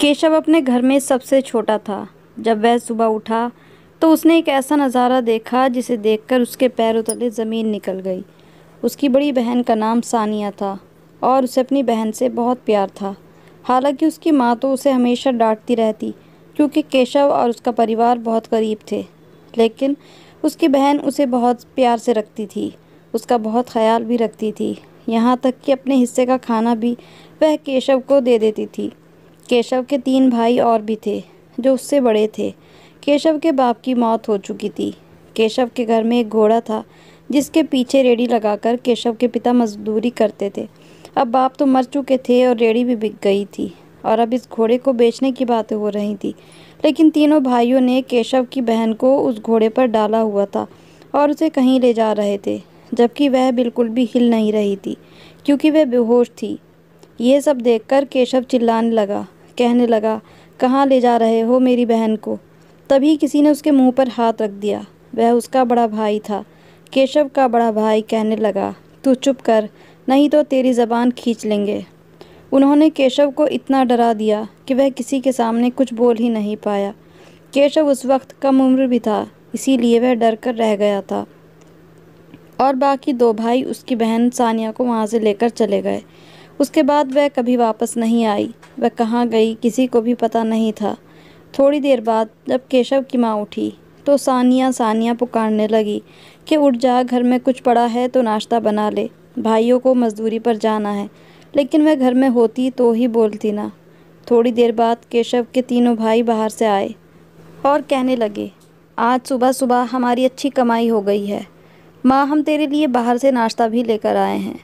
केशव अपने घर में सबसे छोटा था जब वह सुबह उठा तो उसने एक ऐसा नज़ारा देखा जिसे देखकर उसके पैरों तले ज़मीन निकल गई उसकी बड़ी बहन का नाम सानिया था और उसे अपनी बहन से बहुत प्यार था हालांकि उसकी माँ तो उसे हमेशा डांटती रहती क्योंकि केशव और उसका परिवार बहुत करीब थे लेकिन उसकी बहन उसे बहुत प्यार से रखती थी उसका बहुत ख्याल भी रखती थी यहाँ तक कि अपने हिस्से का खाना भी वह केशव को दे देती थी केशव के तीन भाई और भी थे जो उससे बड़े थे केशव के बाप की मौत हो चुकी थी केशव के घर में एक घोड़ा था जिसके पीछे रेडी लगाकर केशव के पिता मजदूरी करते थे अब बाप तो मर चुके थे और रेडी भी बिक गई थी और अब इस घोड़े को बेचने की बातें हो रही थी लेकिन तीनों भाइयों ने केशव की बहन को उस घोड़े पर डाला हुआ था और उसे कहीं ले जा रहे थे जबकि वह बिल्कुल भी हिल नहीं रही थी क्योंकि वह बेहोश थी ये सब देखकर केशव चिल्लाने लगा कहने लगा कहाँ ले जा रहे हो मेरी बहन को तभी किसी ने उसके मुंह पर हाथ रख दिया वह उसका बड़ा भाई था केशव का बड़ा भाई कहने लगा तू चुप कर नहीं तो तेरी ज़बान खींच लेंगे उन्होंने केशव को इतना डरा दिया कि वह किसी के सामने कुछ बोल ही नहीं पाया केशव उस वक्त कम उम्र भी था इसीलिए वह डर कर रह गया था और बाकी दो भाई उसकी बहन सानिया को वहाँ से लेकर चले गए उसके बाद वह कभी वापस नहीं आई वह कहाँ गई किसी को भी पता नहीं था थोड़ी देर बाद जब केशव की माँ उठी तो सानिया सानिया पुकारने लगी कि उठ जा घर में कुछ पड़ा है तो नाश्ता बना ले भाइयों को मजदूरी पर जाना है लेकिन वह घर में होती तो ही बोलती ना थोड़ी देर बाद केशव के तीनों भाई बाहर से आए और कहने लगे आज सुबह सुबह हमारी अच्छी कमाई हो गई है माँ हम तेरे लिए बाहर से नाश्ता भी लेकर आए हैं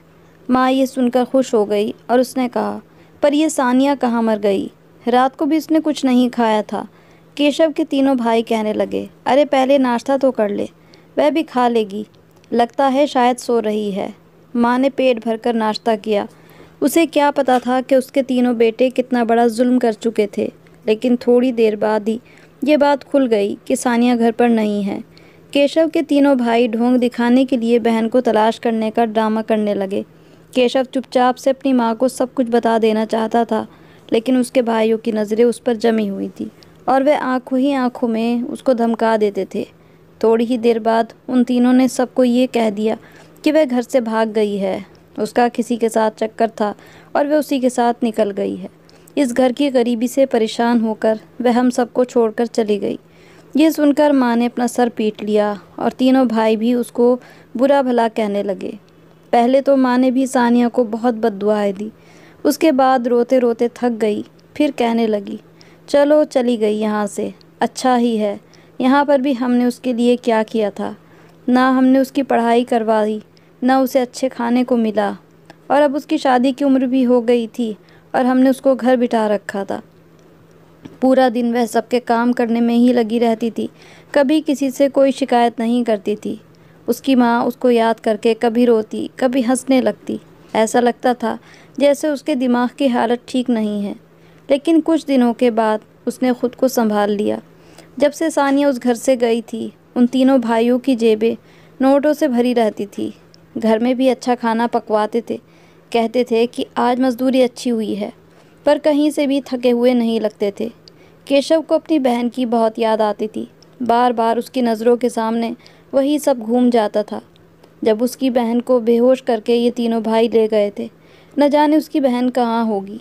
माँ ये सुनकर खुश हो गई और उसने कहा पर यह सानिया कहाँ मर गई रात को भी उसने कुछ नहीं खाया था केशव के तीनों भाई कहने लगे अरे पहले नाश्ता तो कर ले वह भी खा लेगी लगता है शायद सो रही है माँ ने पेट भरकर नाश्ता किया उसे क्या पता था कि उसके तीनों बेटे कितना बड़ा जुल्म कर चुके थे लेकिन थोड़ी देर बाद ही ये बात खुल गई कि सानिया घर पर नहीं है केशव के तीनों भाई ढोंग दिखाने के लिए बहन को तलाश करने का ड्रामा करने लगे केशव चुपचाप से अपनी माँ को सब कुछ बता देना चाहता था लेकिन उसके भाइयों की नज़रें उस पर जमी हुई थी और वे आँखों ही आँखों में उसको धमका देते थे थोड़ी ही देर बाद उन तीनों ने सबको ये कह दिया कि वह घर से भाग गई है उसका किसी के साथ चक्कर था और वह उसी के साथ निकल गई है इस घर की गरीबी से परेशान होकर वह हम सबको छोड़कर चली गई ये सुनकर माँ ने अपना सर पीट लिया और तीनों भाई भी उसको बुरा भला कहने लगे पहले तो माँ ने भी सानिया को बहुत बद दी उसके बाद रोते रोते थक गई फिर कहने लगी चलो चली गई यहाँ से अच्छा ही है यहाँ पर भी हमने उसके लिए क्या किया था ना हमने उसकी पढ़ाई करवाई ना उसे अच्छे खाने को मिला और अब उसकी शादी की उम्र भी हो गई थी और हमने उसको घर बिठा रखा था पूरा दिन वह सबके काम करने में ही लगी रहती थी कभी किसी से कोई शिकायत नहीं करती थी उसकी माँ उसको याद करके कभी रोती कभी हंसने लगती ऐसा लगता था जैसे उसके दिमाग की हालत ठीक नहीं है लेकिन कुछ दिनों के बाद उसने ख़ुद को संभाल लिया जब से सानिया उस घर से गई थी उन तीनों भाइयों की जेबें नोटों से भरी रहती थी घर में भी अच्छा खाना पकवाते थे कहते थे कि आज मजदूरी अच्छी हुई है पर कहीं से भी थके हुए नहीं लगते थे केशव को अपनी बहन की बहुत याद आती थी बार बार उसकी नज़रों के सामने वही सब घूम जाता था जब उसकी बहन को बेहोश करके ये तीनों भाई ले गए थे न जाने उसकी बहन कहाँ होगी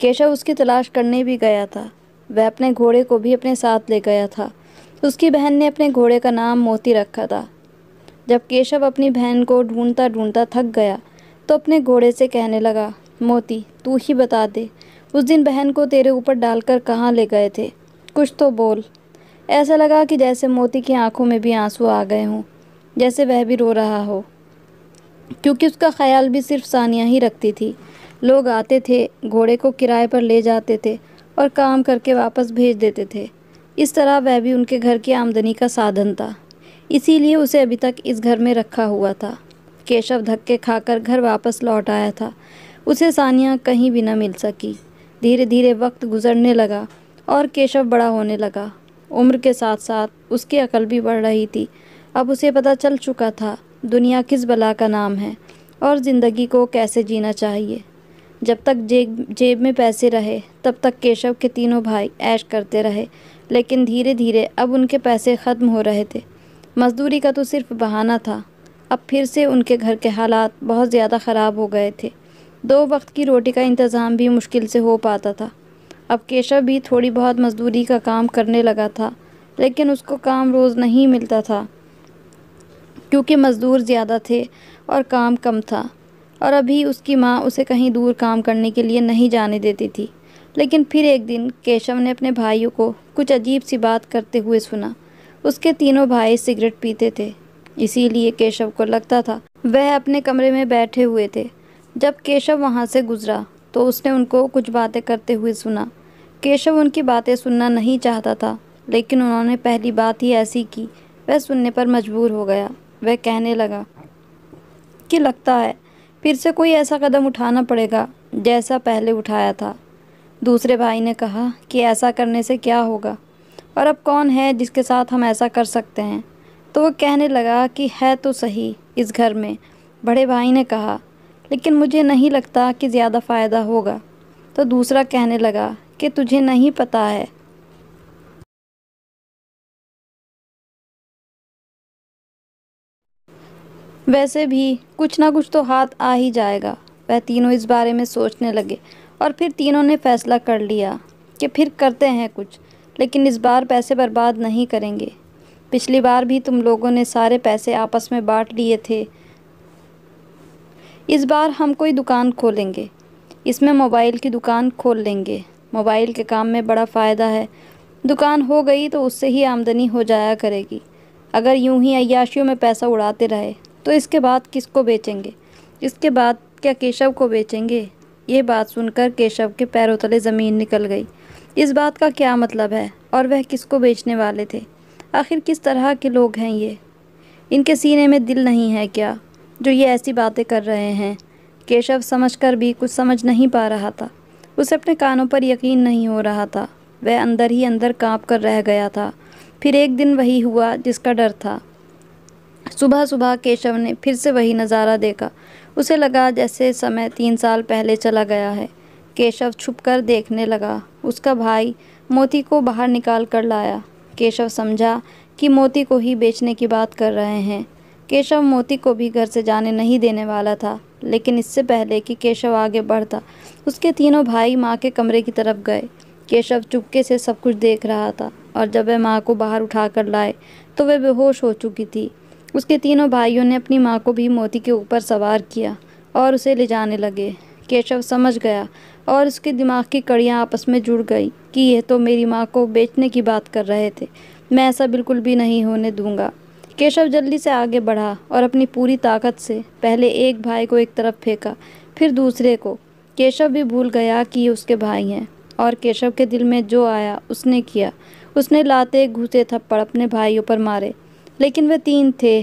केशव उसकी तलाश करने भी गया था वह अपने घोड़े को भी अपने साथ ले गया था उसकी बहन ने अपने घोड़े का नाम मोती रखा था जब केशव अपनी बहन को ढूंढता ढूंढता थक गया तो अपने घोड़े से कहने लगा मोती तू ही बता दे उस दिन बहन को तेरे ऊपर डालकर कहाँ ले गए थे कुछ तो बोल ऐसा लगा कि जैसे मोती की आंखों में भी आंसू आ गए हों जैसे वह भी रो रहा हो क्योंकि उसका ख्याल भी सिर्फ सानिया ही रखती थी लोग आते थे घोड़े को किराए पर ले जाते थे और काम करके वापस भेज देते थे इस तरह वह भी उनके घर की आमदनी का साधन था इसीलिए उसे अभी तक इस घर में रखा हुआ था केशव धक्के खाकर घर वापस लौट आया था उसे सानिया कहीं भी न मिल सकी धीरे धीरे वक्त गुजरने लगा और केशव बड़ा होने लगा उम्र के साथ साथ उसकी अकल भी बढ़ रही थी अब उसे पता चल चुका था दुनिया किस बला का नाम है और ज़िंदगी को कैसे जीना चाहिए जब तक जेब जेब में पैसे रहे तब तक केशव के तीनों भाई ऐश करते रहे लेकिन धीरे धीरे अब उनके पैसे ख़त्म हो रहे थे मजदूरी का तो सिर्फ बहाना था अब फिर से उनके घर के हालात बहुत ज़्यादा ख़राब हो गए थे दो वक्त की रोटी का इंतज़ाम भी मुश्किल से हो पाता था अब केशव भी थोड़ी बहुत मजदूरी का काम करने लगा था लेकिन उसको काम रोज़ नहीं मिलता था क्योंकि मज़दूर ज़्यादा थे और काम कम था और अभी उसकी माँ उसे कहीं दूर काम करने के लिए नहीं जाने देती थी लेकिन फिर एक दिन केशव ने अपने भाइयों को कुछ अजीब सी बात करते हुए सुना उसके तीनों भाई सिगरेट पीते थे इसीलिए केशव को लगता था वह अपने कमरे में बैठे हुए थे जब केशव वहाँ से गुज़रा तो उसने उनको कुछ बातें करते हुए सुना केशव उनकी बातें सुनना नहीं चाहता था लेकिन उन्होंने पहली बात ही ऐसी की वह सुनने पर मजबूर हो गया वह कहने लगा कि लगता है फिर से कोई ऐसा कदम उठाना पड़ेगा जैसा पहले उठाया था दूसरे भाई ने कहा कि ऐसा करने से क्या होगा और अब कौन है जिसके साथ हम ऐसा कर सकते हैं तो वह कहने लगा कि है तो सही इस घर में बड़े भाई ने कहा लेकिन मुझे नहीं लगता कि ज़्यादा फ़ायदा होगा तो दूसरा कहने लगा कि तुझे नहीं पता है वैसे भी कुछ ना कुछ तो हाथ आ ही जाएगा वह तीनों इस बारे में सोचने लगे और फिर तीनों ने फैसला कर लिया कि फिर करते हैं कुछ लेकिन इस बार पैसे बर्बाद नहीं करेंगे पिछली बार भी तुम लोगों ने सारे पैसे आपस में बांट लिए थे इस बार हम कोई दुकान खोलेंगे इसमें मोबाइल की दुकान खोल लेंगे मोबाइल के काम में बड़ा फ़ायदा है दुकान हो गई तो उससे ही आमदनी हो जाया करेगी अगर यूं ही अयाशियों में पैसा उड़ाते रहे तो इसके बाद किसको बेचेंगे इसके बाद क्या केशव को बेचेंगे ये बात सुनकर केशव के पैरों तले ज़मीन निकल गई इस बात का क्या मतलब है और वह किसको बेचने वाले थे आखिर किस तरह के लोग हैं ये इनके सीने में दिल नहीं है क्या जो ये ऐसी बातें कर रहे हैं केशव समझकर भी कुछ समझ नहीं पा रहा था उसे अपने कानों पर यकीन नहीं हो रहा था वह अंदर ही अंदर कांप कर रह गया था फिर एक दिन वही हुआ जिसका डर था सुबह सुबह केशव ने फिर से वही नज़ारा देखा उसे लगा जैसे समय तीन साल पहले चला गया है केशव छुप कर देखने लगा उसका भाई मोती को बाहर निकाल कर लाया केशव समझा कि मोती को ही बेचने की बात कर रहे हैं केशव मोती को भी घर से जाने नहीं देने वाला था लेकिन इससे पहले कि केशव आगे बढ़ता उसके तीनों भाई माँ के कमरे की तरफ गए केशव चुपके से सब कुछ देख रहा था और जब वह माँ को बाहर उठा कर लाए तो वह बेहोश हो चुकी थी उसके तीनों भाइयों ने अपनी माँ को भी मोती के ऊपर सवार किया और उसे ले जाने लगे केशव समझ गया और उसके दिमाग की कड़ियाँ आपस में जुड़ गई कि यह तो मेरी माँ को बेचने की बात कर रहे थे मैं ऐसा बिल्कुल भी नहीं होने दूंगा केशव जल्दी से आगे बढ़ा और अपनी पूरी ताकत से पहले एक भाई को एक तरफ फेंका फिर दूसरे को केशव भी भूल गया कि ये उसके भाई हैं और केशव के दिल में जो आया उसने किया उसने लाते घुसे थप्पड़ अपने भाइयों पर मारे लेकिन वे तीन थे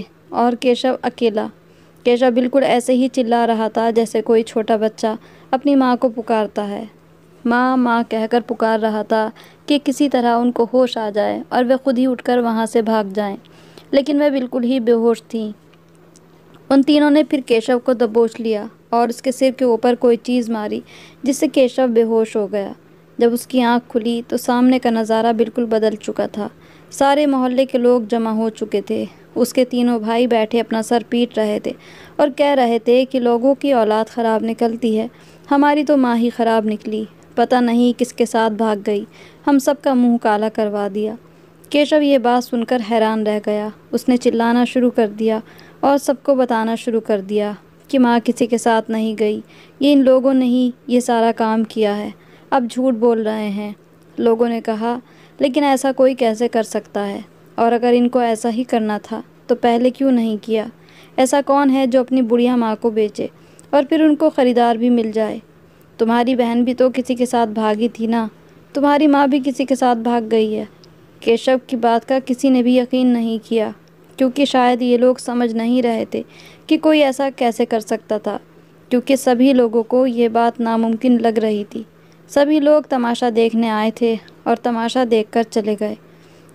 और केशव अकेला केशव बिल्कुल ऐसे ही चिल्ला रहा था जैसे कोई छोटा बच्चा अपनी माँ को पुकारता है माँ माँ कहकर पुकार रहा था कि किसी तरह उनको होश आ जाए और वे खुद ही उठकर वहाँ से भाग जाएं। लेकिन वह बिल्कुल ही बेहोश थी उन तीनों ने फिर केशव को दबोच लिया और उसके सिर के ऊपर कोई चीज़ मारी जिससे केशव बेहोश हो गया जब उसकी आंख खुली तो सामने का नज़ारा बिल्कुल बदल चुका था सारे मोहल्ले के लोग जमा हो चुके थे उसके तीनों भाई बैठे अपना सर पीट रहे थे और कह रहे थे कि लोगों की औलाद ख़राब निकलती है हमारी तो माँ ही ख़राब निकली पता नहीं किसके साथ भाग गई हम सब का मुँह काला करवा दिया केशव ये बात सुनकर हैरान रह गया उसने चिल्लाना शुरू कर दिया और सबको बताना शुरू कर दिया कि माँ किसी के साथ नहीं गई ये इन लोगों ने ही ये सारा काम किया है अब झूठ बोल रहे हैं लोगों ने कहा लेकिन ऐसा कोई कैसे कर सकता है और अगर इनको ऐसा ही करना था तो पहले क्यों नहीं किया ऐसा कौन है जो अपनी बुढ़िया माँ को बेचे और फिर उनको ख़रीदार भी मिल जाए तुम्हारी बहन भी तो किसी के साथ भागी थी ना तुम्हारी माँ भी किसी के साथ भाग गई है केशव की बात का किसी ने भी यकीन नहीं किया क्योंकि शायद ये लोग समझ नहीं रहे थे कि कोई ऐसा कैसे कर सकता था क्योंकि सभी लोगों को ये बात नामुमकिन लग रही थी सभी लोग तमाशा देखने आए थे और तमाशा देखकर चले गए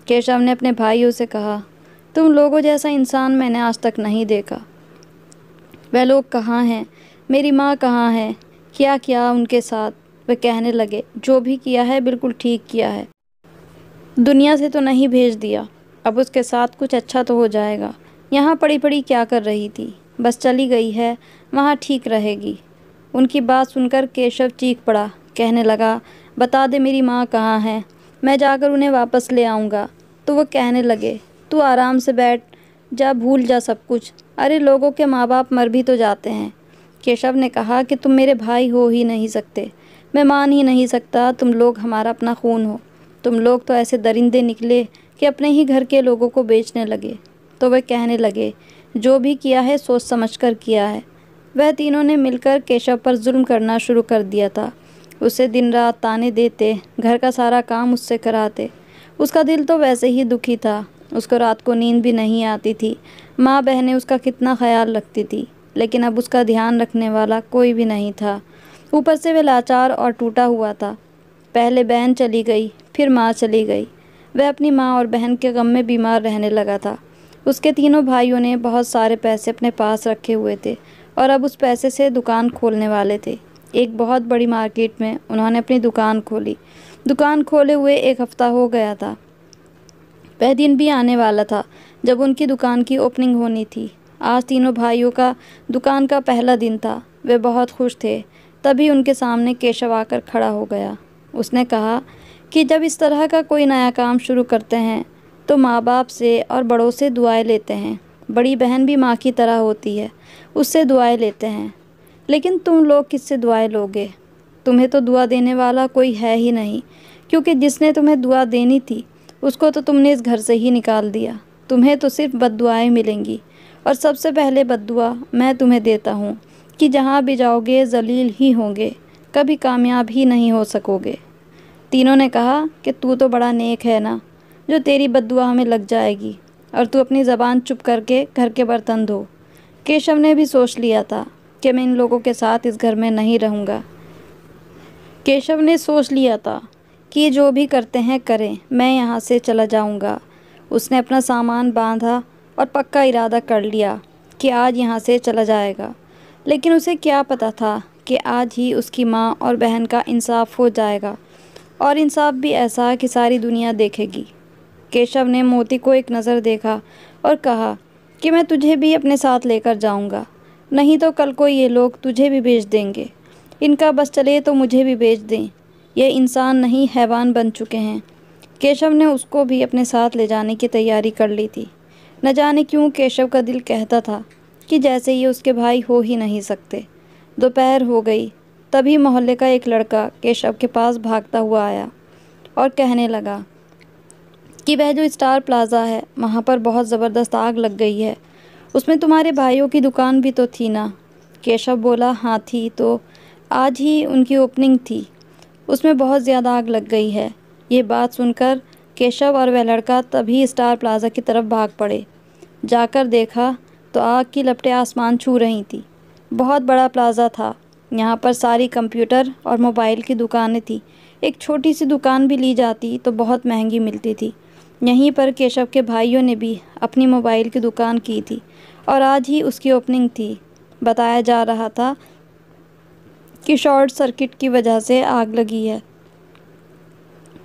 केशव ने अपने भाइयों से कहा तुम लोगों जैसा इंसान मैंने आज तक नहीं देखा वह लोग कहाँ हैं मेरी माँ कहाँ है क्या क्या उनके साथ वह कहने लगे जो भी किया है बिल्कुल ठीक किया है दुनिया से तो नहीं भेज दिया अब उसके साथ कुछ अच्छा तो हो जाएगा यहाँ पड़ी पड़ी क्या कर रही थी बस चली गई है वहाँ ठीक रहेगी उनकी बात सुनकर केशव चीख पड़ा कहने लगा बता दे मेरी माँ कहाँ है मैं जाकर उन्हें वापस ले आऊँगा तो वो कहने लगे तू आराम से बैठ जा भूल जा सब कुछ अरे लोगों के माँ बाप मर भी तो जाते हैं केशव ने कहा कि तुम मेरे भाई हो ही नहीं सकते मैं मान ही नहीं सकता तुम लोग हमारा अपना खून हो तुम लोग तो ऐसे दरिंदे निकले कि अपने ही घर के लोगों को बेचने लगे तो वह कहने लगे जो भी किया है सोच समझ कर किया है वह तीनों ने मिलकर केशव पर जुल्म करना शुरू कर दिया था उसे दिन रात ताने देते घर का सारा काम उससे कराते उसका दिल तो वैसे ही दुखी था उसको रात को नींद भी नहीं आती थी माँ बहनें उसका कितना ख्याल रखती थी लेकिन अब उसका ध्यान रखने वाला कोई भी नहीं था ऊपर से वह लाचार और टूटा हुआ था पहले बहन चली गई फिर माँ चली गई वह अपनी माँ और बहन के गम में बीमार रहने लगा था उसके तीनों भाइयों ने बहुत सारे पैसे अपने पास रखे हुए थे और अब उस पैसे से दुकान खोलने वाले थे एक बहुत बड़ी मार्केट में उन्होंने अपनी दुकान खोली दुकान खोले हुए एक हफ़्ता हो गया था वह दिन भी आने वाला था जब उनकी दुकान की ओपनिंग होनी थी आज तीनों भाइयों का दुकान का पहला दिन था वे बहुत खुश थे तभी उनके सामने केशव आकर खड़ा हो गया उसने कहा कि जब इस तरह का कोई नया काम शुरू करते हैं तो माँ बाप से और बड़ों से दुआएं लेते हैं बड़ी बहन भी माँ की तरह होती है उससे दुआएं लेते हैं लेकिन तुम लोग किससे दुआएं लोगे तुम्हें तो दुआ देने वाला कोई है ही नहीं क्योंकि जिसने तुम्हें दुआ देनी थी उसको तो तुमने इस घर से ही निकाल दिया तुम्हें तो सिर्फ दुआएँ मिलेंगी और सबसे पहले दुआ मैं तुम्हें देता हूँ कि जहाँ भी जाओगे जलील ही होंगे कभी कामयाब ही नहीं हो सकोगे तीनों ने कहा कि तू तो बड़ा नेक है ना जो तेरी बदुआ हमें लग जाएगी और तू अपनी ज़बान चुप करके घर के बर्तन धो केशव ने भी सोच लिया था कि मैं इन लोगों के साथ इस घर में नहीं रहूँगा केशव ने सोच लिया था कि जो भी करते हैं करें मैं यहाँ से चला जाऊँगा उसने अपना सामान बांधा और पक्का इरादा कर लिया कि आज यहाँ से चला जाएगा लेकिन उसे क्या पता था कि आज ही उसकी माँ और बहन का इंसाफ हो जाएगा और इंसाफ भी ऐसा कि सारी दुनिया देखेगी केशव ने मोती को एक नज़र देखा और कहा कि मैं तुझे भी अपने साथ लेकर जाऊंगा नहीं तो कल को ये लोग तुझे भी भेज देंगे इनका बस चले तो मुझे भी भेज दें ये इंसान नहीं हैवान बन चुके हैं केशव ने उसको भी अपने साथ ले जाने की तैयारी कर ली थी न जाने क्यों केशव का दिल कहता था कि जैसे ये उसके भाई हो ही नहीं सकते दोपहर हो गई तभी मोहल्ले का एक लड़का केशव के पास भागता हुआ आया और कहने लगा कि वह जो स्टार प्लाज़ा है वहाँ पर बहुत ज़बरदस्त आग लग गई है उसमें तुम्हारे भाइयों की दुकान भी तो थी ना केशव बोला हाँ थी तो आज ही उनकी ओपनिंग थी उसमें बहुत ज़्यादा आग लग गई है ये बात सुनकर केशव और वह लड़का तभी स्टार प्लाज़ा की तरफ भाग पड़े जाकर देखा तो आग की लपटें आसमान छू रही थी बहुत बड़ा प्लाज़ा था यहाँ पर सारी कंप्यूटर और मोबाइल की दुकानें थी एक छोटी सी दुकान भी ली जाती तो बहुत महंगी मिलती थी यहीं पर केशव के भाइयों ने भी अपनी मोबाइल की दुकान की थी और आज ही उसकी ओपनिंग थी बताया जा रहा था कि शॉर्ट सर्किट की वजह से आग लगी है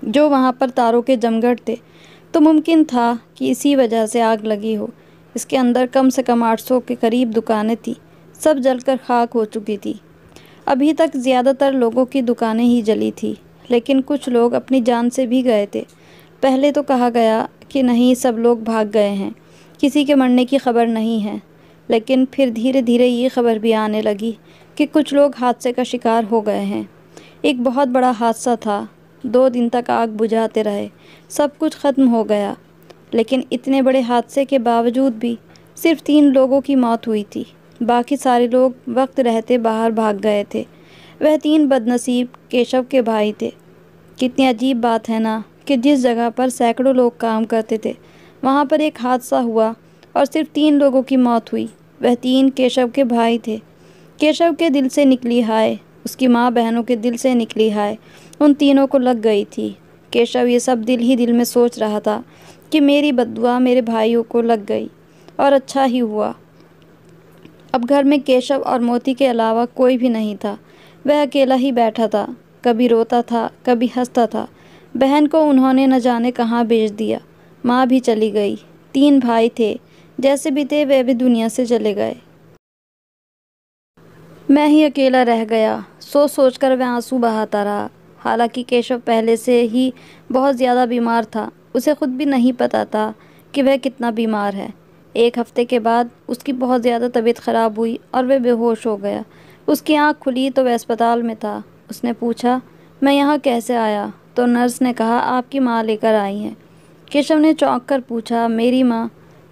जो वहाँ पर तारों के जमघट थे तो मुमकिन था कि इसी वजह से आग लगी हो इसके अंदर कम से कम 800 के करीब दुकानें थी सब जलकर खाक हो चुकी थी अभी तक ज़्यादातर लोगों की दुकानें ही जली थी लेकिन कुछ लोग अपनी जान से भी गए थे पहले तो कहा गया कि नहीं सब लोग भाग गए हैं किसी के मरने की खबर नहीं है लेकिन फिर धीरे धीरे ये खबर भी आने लगी कि कुछ लोग हादसे का शिकार हो गए हैं एक बहुत बड़ा हादसा था दो दिन तक आग बुझाते रहे सब कुछ ख़त्म हो गया लेकिन इतने बड़े हादसे के बावजूद भी सिर्फ तीन लोगों की मौत हुई थी बाकी सारे लोग वक्त रहते बाहर भाग गए थे वह तीन बदनसीब केशव के भाई थे कितनी अजीब बात है ना कि जिस जगह पर सैकड़ों लोग काम करते थे वहाँ पर एक हादसा हुआ और सिर्फ तीन लोगों की मौत हुई वह तीन केशव के भाई थे केशव के दिल से निकली हाय उसकी माँ बहनों के दिल से निकली हाय उन तीनों को लग गई थी केशव ये सब दिल ही दिल में सोच रहा था कि मेरी बदुआ मेरे भाइयों को लग गई और अच्छा ही हुआ अब घर में केशव और मोती के अलावा कोई भी नहीं था वह अकेला ही बैठा था कभी रोता था कभी हंसता था बहन को उन्होंने न जाने कहाँ भेज दिया माँ भी चली गई तीन भाई थे जैसे भी थे वे भी दुनिया से चले गए मैं ही अकेला रह गया सोच सोच कर वह आंसू बहाता रहा हालांकि केशव पहले से ही बहुत ज़्यादा बीमार था उसे खुद भी नहीं पता था कि वह कितना बीमार है एक हफ़्ते के बाद उसकी बहुत ज़्यादा तबीयत ख़राब हुई और वह बेहोश हो गया उसकी आँख खुली तो वह अस्पताल में था उसने पूछा मैं यहाँ कैसे आया तो नर्स ने कहा आपकी माँ लेकर आई हैं केशव ने चौंक कर पूछा मेरी माँ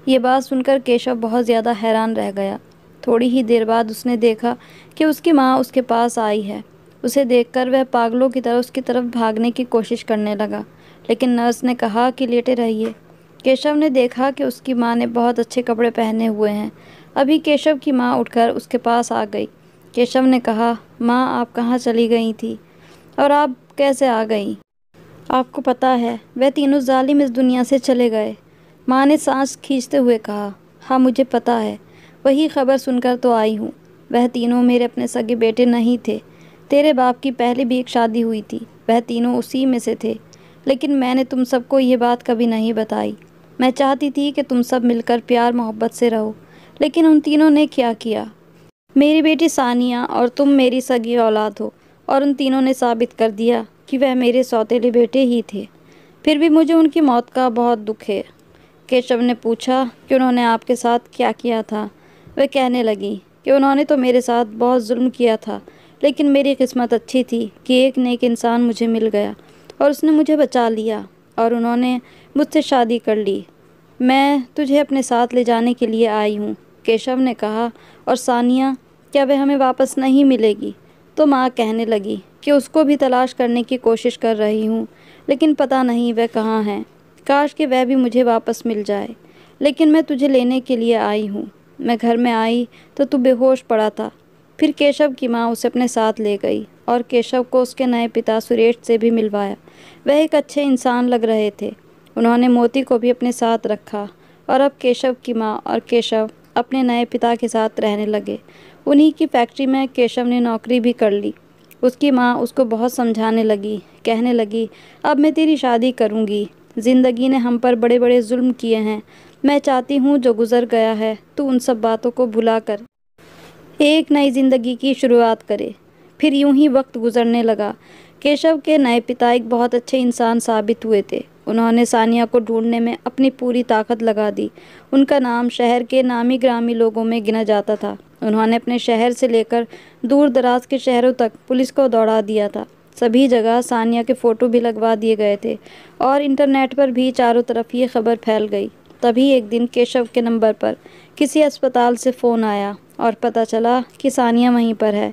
ये बात सुनकर केशव बहुत ज़्यादा हैरान रह गया थोड़ी ही देर बाद उसने देखा कि उसकी माँ उसके पास आई है उसे देखकर वह पागलों की तरह उसकी तरफ भागने की कोशिश करने लगा लेकिन नर्स ने कहा कि लेटे रहिए केशव ने देखा कि उसकी माँ ने बहुत अच्छे कपड़े पहने हुए हैं अभी केशव की माँ उठकर उसके पास आ गई केशव ने कहा माँ आप कहाँ चली गई थी और आप कैसे आ गई आपको पता है वह तीनों जालिम इस दुनिया से चले गए माँ ने सांस खींचते हुए कहा हाँ मुझे पता है वही खबर सुनकर तो आई हूँ वह तीनों मेरे अपने सगे बेटे नहीं थे तेरे बाप की पहले भी एक शादी हुई थी वह तीनों उसी में से थे लेकिन मैंने तुम सबको ये बात कभी नहीं बताई मैं चाहती थी कि तुम सब मिलकर प्यार मोहब्बत से रहो लेकिन उन तीनों ने क्या किया मेरी बेटी सानिया और तुम मेरी सगी औलाद हो और उन तीनों ने साबित कर दिया कि वह मेरे सौतेले बेटे ही थे फिर भी मुझे उनकी मौत का बहुत दुख है केशव ने पूछा कि उन्होंने आपके साथ क्या किया था वह कहने लगी कि उन्होंने तो मेरे साथ बहुत जुल्म किया था लेकिन मेरी किस्मत अच्छी थी कि एक नेक इंसान मुझे मिल गया और उसने मुझे बचा लिया और उन्होंने मुझसे शादी कर ली मैं तुझे अपने साथ ले जाने के लिए आई हूँ केशव ने कहा और सानिया क्या वह हमें वापस नहीं मिलेगी तो माँ कहने लगी कि उसको भी तलाश करने की कोशिश कर रही हूँ लेकिन पता नहीं वह कहाँ है काश कि वह भी मुझे वापस मिल जाए लेकिन मैं तुझे लेने के लिए आई हूँ मैं घर में आई तो तू बेहोश पड़ा था फिर केशव की माँ उसे अपने साथ ले गई और केशव को उसके नए पिता सुरेश से भी मिलवाया वह एक अच्छे इंसान लग रहे थे उन्होंने मोती को भी अपने साथ रखा और अब केशव की माँ और केशव अपने नए पिता के साथ रहने लगे उन्हीं की फैक्ट्री में केशव ने नौकरी भी कर ली उसकी माँ उसको बहुत समझाने लगी कहने लगी अब मैं तेरी शादी करूँगी ज़िंदगी ने हम पर बड़े बड़े जुल्म किए हैं मैं चाहती हूँ जो गुज़र गया है तो उन सब बातों को भुला कर एक नई ज़िंदगी की शुरुआत करे फिर यूं ही वक्त गुजरने लगा केशव के नए पिता एक बहुत अच्छे इंसान साबित हुए थे उन्होंने सानिया को ढूंढने में अपनी पूरी ताकत लगा दी उनका नाम शहर के नामी ग्रामी लोगों में गिना जाता था उन्होंने अपने शहर से लेकर दूर दराज के शहरों तक पुलिस को दौड़ा दिया था सभी जगह सानिया के फ़ोटो भी लगवा दिए गए थे और इंटरनेट पर भी चारों तरफ ये खबर फैल गई तभी एक दिन केशव के नंबर पर किसी अस्पताल से फ़ोन आया और पता चला कि सानिया वहीं पर है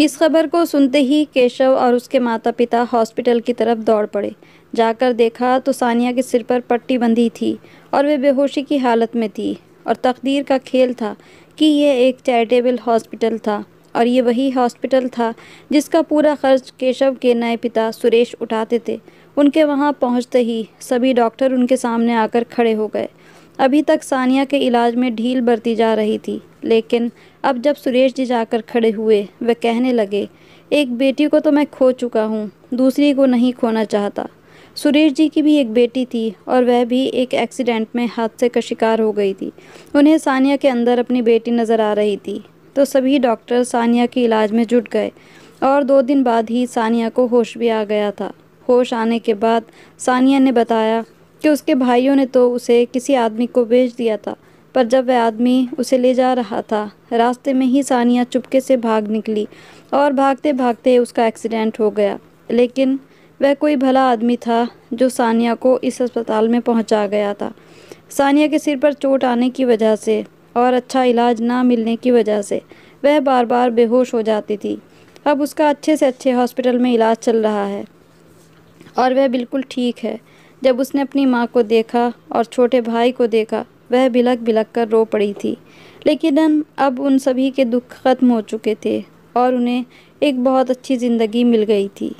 इस खबर को सुनते ही केशव और उसके माता पिता हॉस्पिटल की तरफ दौड़ पड़े जाकर देखा तो सानिया के सिर पर पट्टी बंधी थी और वे बेहोशी की हालत में थी और तकदीर का खेल था कि यह एक चैरिटेबल हॉस्पिटल था और ये वही हॉस्पिटल था जिसका पूरा खर्च केशव के नए पिता सुरेश उठाते थे उनके वहाँ पहुँचते ही सभी डॉक्टर उनके सामने आकर खड़े हो गए अभी तक सानिया के इलाज में ढील बरती जा रही थी लेकिन अब जब सुरेश जी जाकर खड़े हुए वह कहने लगे एक बेटी को तो मैं खो चुका हूँ दूसरी को नहीं खोना चाहता सुरेश जी की भी एक बेटी थी और वह भी एक एक्सीडेंट में हादसे का शिकार हो गई थी उन्हें सानिया के अंदर अपनी बेटी नज़र आ रही थी तो सभी डॉक्टर सानिया के इलाज में जुट गए और दो दिन बाद ही सानिया को होश भी आ गया था होश आने के बाद सानिया ने बताया कि उसके भाइयों ने तो उसे किसी आदमी को बेच दिया था पर जब वह आदमी उसे ले जा रहा था रास्ते में ही सानिया चुपके से भाग निकली और भागते भागते उसका एक्सीडेंट हो गया लेकिन वह कोई भला आदमी था जो सानिया को इस अस्पताल में पहुंचा गया था सानिया के सिर पर चोट आने की वजह से और अच्छा इलाज ना मिलने की वजह से वह बार बार बेहोश हो जाती थी अब उसका अच्छे से अच्छे हॉस्पिटल में इलाज चल रहा है और वह बिल्कुल ठीक है जब उसने अपनी माँ को देखा और छोटे भाई को देखा वह बिलक बिलक कर रो पड़ी थी लेकिन अब उन सभी के दुख ख़त्म हो चुके थे और उन्हें एक बहुत अच्छी ज़िंदगी मिल गई थी